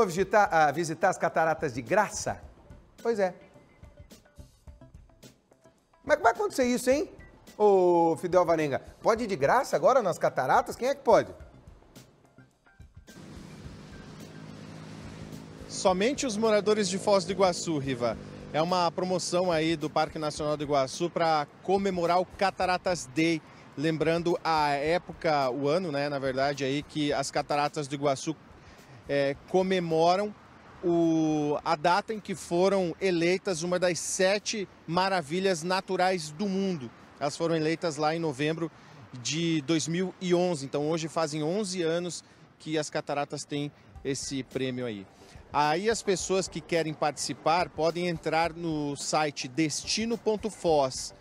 a visitar, visitar as cataratas de graça? Pois é. Mas como vai é acontecer isso, hein? Ô Fidel Varenga, pode ir de graça agora nas cataratas? Quem é que pode? Somente os moradores de Foz do Iguaçu, Riva. É uma promoção aí do Parque Nacional do Iguaçu para comemorar o Cataratas Day, lembrando a época, o ano, né, na verdade, aí que as Cataratas do Iguaçu é, comemoram o, a data em que foram eleitas uma das sete maravilhas naturais do mundo. Elas foram eleitas lá em novembro de 2011. Então, hoje fazem 11 anos que as cataratas têm esse prêmio aí. Aí, as pessoas que querem participar podem entrar no site destino.foz.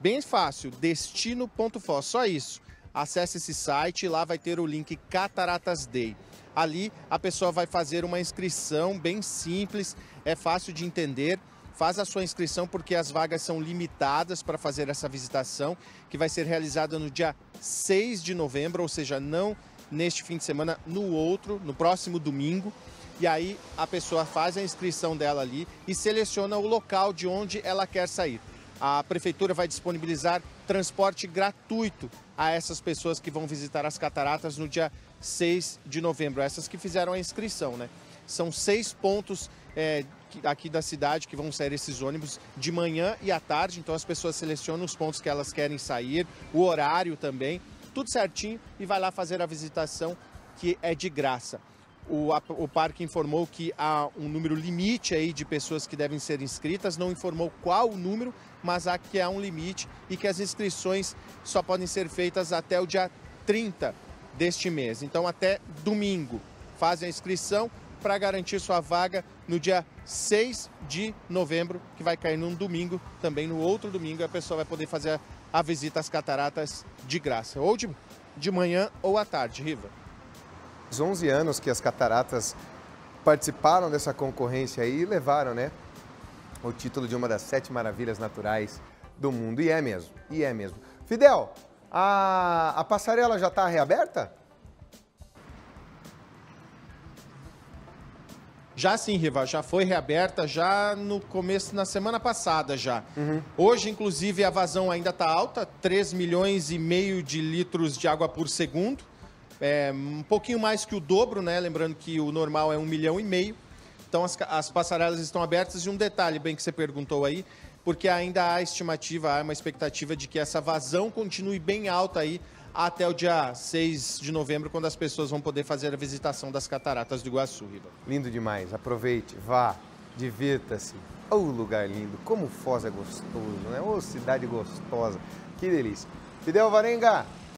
Bem fácil, destino.foz, só isso. Acesse esse site, lá vai ter o link Cataratas Day. Ali a pessoa vai fazer uma inscrição bem simples, é fácil de entender. Faz a sua inscrição porque as vagas são limitadas para fazer essa visitação, que vai ser realizada no dia 6 de novembro, ou seja, não neste fim de semana, no outro, no próximo domingo. E aí a pessoa faz a inscrição dela ali e seleciona o local de onde ela quer sair. A prefeitura vai disponibilizar transporte gratuito a essas pessoas que vão visitar as cataratas no dia 6 de novembro, essas que fizeram a inscrição, né? São seis pontos é, aqui da cidade que vão ser esses ônibus de manhã e à tarde, então as pessoas selecionam os pontos que elas querem sair, o horário também, tudo certinho e vai lá fazer a visitação que é de graça. O, o, parque informou que há um número limite aí de pessoas que devem ser inscritas, não informou qual o número, mas há que há um limite e que as inscrições só podem ser feitas até o dia 30 deste mês. Então, até domingo, fazem a inscrição para garantir sua vaga no dia 6 de novembro, que vai cair num domingo, também no outro domingo a pessoa vai poder fazer a, a visita às cataratas de graça, ou de, de manhã ou à tarde, Riva os 11 anos que as cataratas participaram dessa concorrência e levaram, né? O título de uma das sete maravilhas naturais do mundo. E é mesmo, e é mesmo. Fidel, a, a passarela já está reaberta? Já sim, Riva, já foi reaberta já no começo, na semana passada já. Uhum. Hoje, inclusive, a vazão ainda está alta, 3 milhões e meio de litros de água por segundo é, um pouquinho mais que o dobro, né? Lembrando que o normal é um milhão e meio. Então as, as passarelas estão abertas. E um detalhe bem que você perguntou aí, porque ainda há estimativa, há uma expectativa de que essa vazão continue bem alta aí até o dia 6 de novembro, quando as pessoas vão poder fazer a visitação das cataratas do Iguaçu, Riva. Lindo demais. Aproveite, vá, divirta-se. Oh, lugar lindo, como Foz é gostoso, né? Ô, oh, cidade gostosa. Que delícia. Fidel Varenga,